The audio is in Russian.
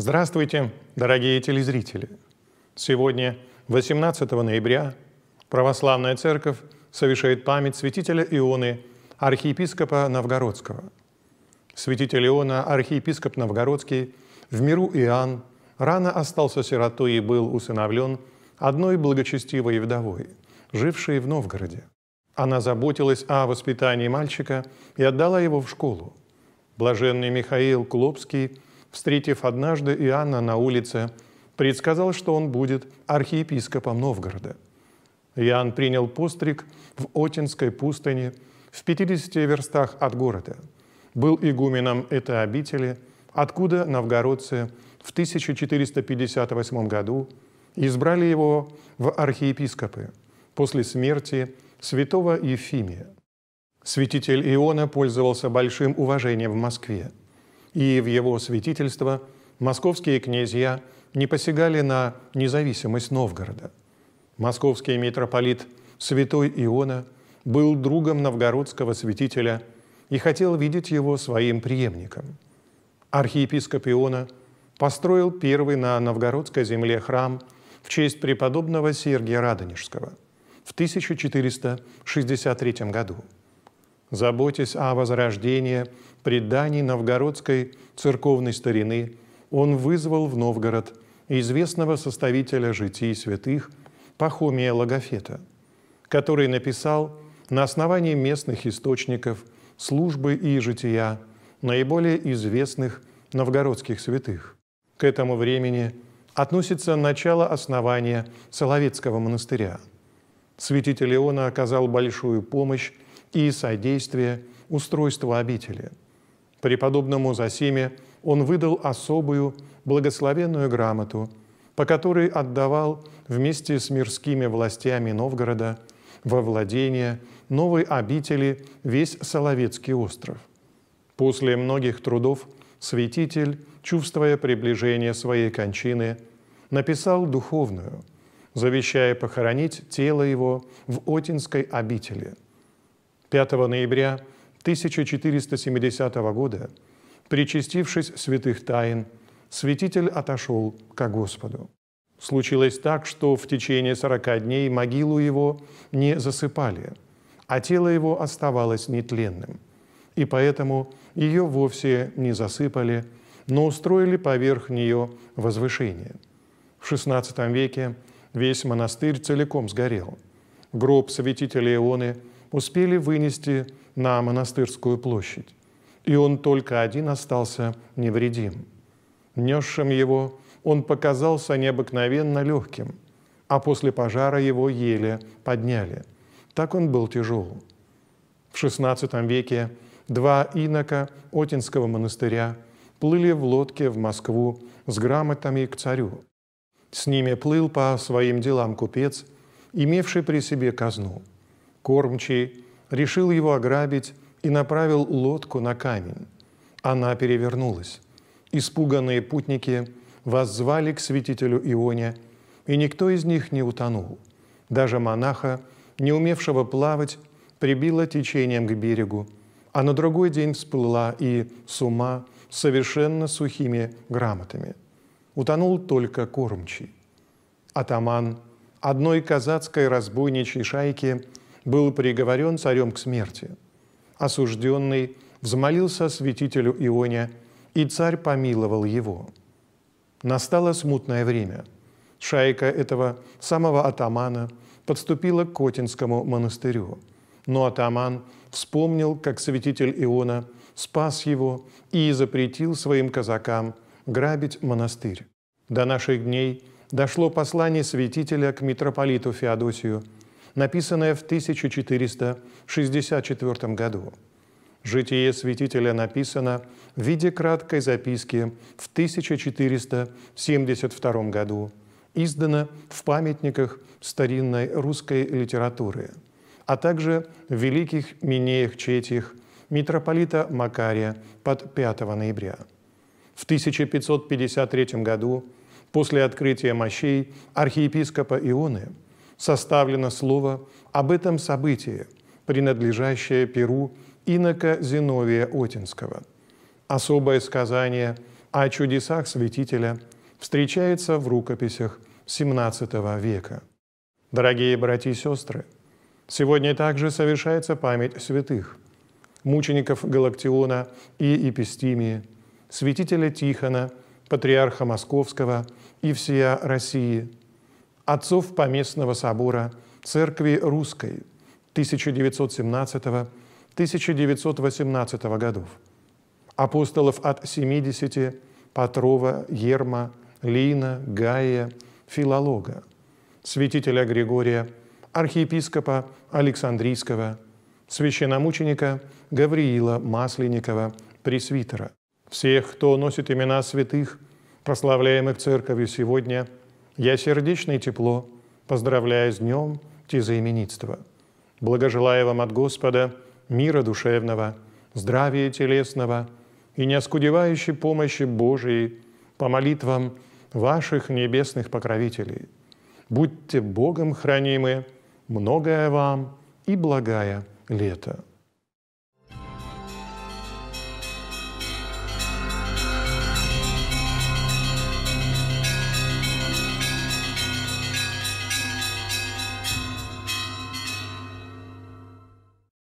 Здравствуйте, дорогие телезрители! Сегодня, 18 ноября, Православная Церковь совершает память святителя Ионы, архиепископа Новгородского. Святитель Иона, архиепископ Новгородский, в миру Иоанн, рано остался сиротой и был усыновлен одной благочестивой вдовой, жившей в Новгороде. Она заботилась о воспитании мальчика и отдала его в школу. Блаженный Михаил Клопский – встретив однажды Иоанна на улице, предсказал, что он будет архиепископом Новгорода. Иоанн принял постриг в Отинской пустыне в 50 верстах от города, был игуменом этой обители, откуда новгородцы в 1458 году избрали его в архиепископы после смерти святого Ефимия. Святитель Иона пользовался большим уважением в Москве – и в его святительство московские князья не посягали на независимость Новгорода. Московский митрополит святой Иона был другом новгородского святителя и хотел видеть его своим преемником. Архиепископ Иона построил первый на новгородской земле храм в честь преподобного Сергия Радонежского в 1463 году – Заботясь о возрождении преданий новгородской церковной старины, он вызвал в Новгород известного составителя житий святых Пахомия Логофета, который написал на основании местных источников службы и жития наиболее известных новгородских святых. К этому времени относится начало основания Соловецкого монастыря. Святитель Иона оказал большую помощь и содействие устройству обители. Преподобному Зосиме он выдал особую благословенную грамоту, по которой отдавал вместе с мирскими властями Новгорода во владение новой обители весь Соловецкий остров. После многих трудов святитель, чувствуя приближение своей кончины, написал духовную, завещая похоронить тело его в Отинской обители – 5 ноября 1470 года, причастившись святых тайн, святитель отошел ко Господу. Случилось так, что в течение сорока дней могилу его не засыпали, а тело его оставалось нетленным, и поэтому ее вовсе не засыпали, но устроили поверх нее возвышение. В XVI веке весь монастырь целиком сгорел. Гроб святителя Ионы – успели вынести на монастырскую площадь. И он только один остался невредим. Несшим его он показался необыкновенно легким, а после пожара его еле подняли. Так он был тяжел. В XVI веке два инока Отинского монастыря плыли в лодке в Москву с грамотами к царю. С ними плыл по своим делам купец, имевший при себе казну – кормчий, решил его ограбить и направил лодку на камень. Она перевернулась. Испуганные путники воззвали к святителю Ионе, и никто из них не утонул. Даже монаха, не умевшего плавать, прибило течением к берегу, а на другой день всплыла и с ума совершенно сухими грамотами. Утонул только кормчий. Атаман одной казацкой разбойничьей шайки – был приговорен царем к смерти. Осужденный взмолился святителю Ионе, и царь помиловал его. Настало смутное время. Шайка этого самого атамана подступила к Котинскому монастырю. Но атаман вспомнил, как святитель Иона спас его и запретил своим казакам грабить монастырь. До наших дней дошло послание святителя к митрополиту Феодосию – написанное в 1464 году. Житие святителя написано в виде краткой записки в 1472 году, издано в памятниках старинной русской литературы, а также в великих Минеях Четьях митрополита Макария под 5 ноября. В 1553 году, после открытия мощей архиепископа Ионы, составлено слово об этом событии, принадлежащее Перу инока Зиновия Отинского. Особое сказание о чудесах святителя встречается в рукописях XVII века. Дорогие братья и сестры, сегодня также совершается память святых, мучеников Галактиона и Епистимии, святителя Тихона, патриарха Московского и всея России – отцов Поместного собора Церкви Русской 1917-1918 годов, апостолов от 70 Патрова, Ерма, Лина, Гая, Филолога, святителя Григория, архиепископа Александрийского, священномученика Гавриила Масленникова, пресвитера. Всех, кто носит имена святых, прославляемых Церковью сегодня – я сердечно и тепло поздравляю с днем тезаименитства. Благожелаю вам от Господа мира душевного, здравия телесного и неоскудевающей помощи Божией по молитвам ваших небесных покровителей. Будьте Богом хранимы, многое вам и благая лето.